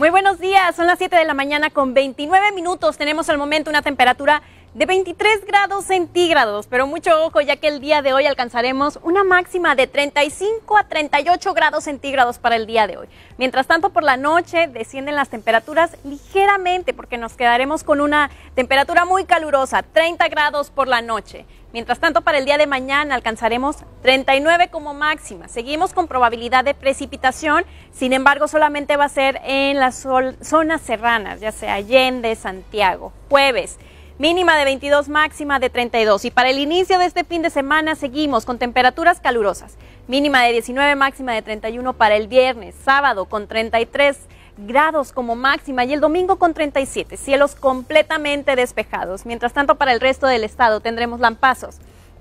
Muy buenos días son las 7 de la mañana con 29 minutos. Tenemos al momento una temperatura de 23 grados centígrados, pero mucho ojo ya que el día de hoy alcanzaremos una máxima de 35 a 38 grados centígrados para el día de hoy. Mientras tanto, por la noche descienden las temperaturas ligeramente porque nos quedaremos con una temperatura muy calurosa, 30 grados por la noche. Mientras tanto, para el día de mañana alcanzaremos 39 como máxima. Seguimos con probabilidad de precipitación, sin embargo, solamente va a ser en la sol zonas serranas, ya sea Allende, Santiago. Jueves, mínima de 22, máxima de 32. Y para el inicio de este fin de semana seguimos con temperaturas calurosas. Mínima de 19, máxima de 31 para el viernes, sábado con 33 grados como máxima y el domingo con 37, cielos completamente despejados. Mientras tanto, para el resto del estado tendremos lampazos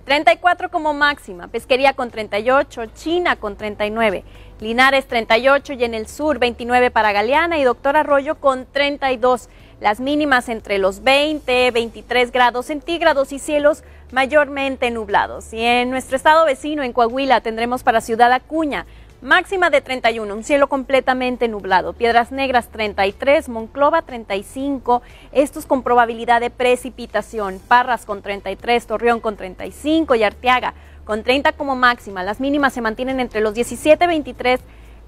34 como máxima, Pesquería con 38, China con 39, Linares 38 y en el sur 29 para Galeana y Doctor Arroyo con 32. Las mínimas entre los 20, 23 grados centígrados y cielos mayormente nublados. Y en nuestro estado vecino, en Coahuila, tendremos para Ciudad Acuña Máxima de 31, un cielo completamente nublado. Piedras Negras 33, Monclova 35, estos con probabilidad de precipitación. Parras con 33, Torreón con 35 y Arteaga con 30 como máxima. Las mínimas se mantienen entre los 17 y 23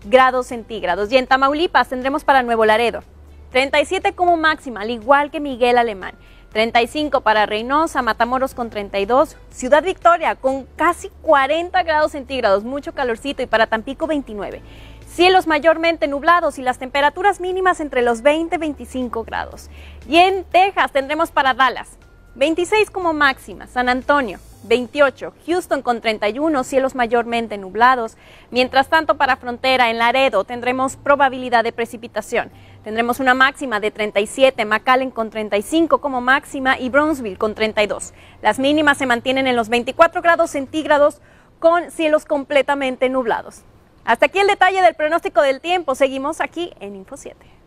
grados centígrados. Y en Tamaulipas tendremos para Nuevo Laredo 37 como máxima, al igual que Miguel Alemán. 35 para Reynosa, Matamoros con 32, Ciudad Victoria con casi 40 grados centígrados, mucho calorcito y para Tampico 29. Cielos mayormente nublados y las temperaturas mínimas entre los 20 y 25 grados. Y en Texas tendremos para Dallas 26 como máxima, San Antonio 28, Houston con 31, cielos mayormente nublados. Mientras tanto, para Frontera, en Laredo, tendremos probabilidad de precipitación. Tendremos una máxima de 37, McAllen con 35 como máxima y Brownsville con 32. Las mínimas se mantienen en los 24 grados centígrados con cielos completamente nublados. Hasta aquí el detalle del pronóstico del tiempo. Seguimos aquí en Info 7.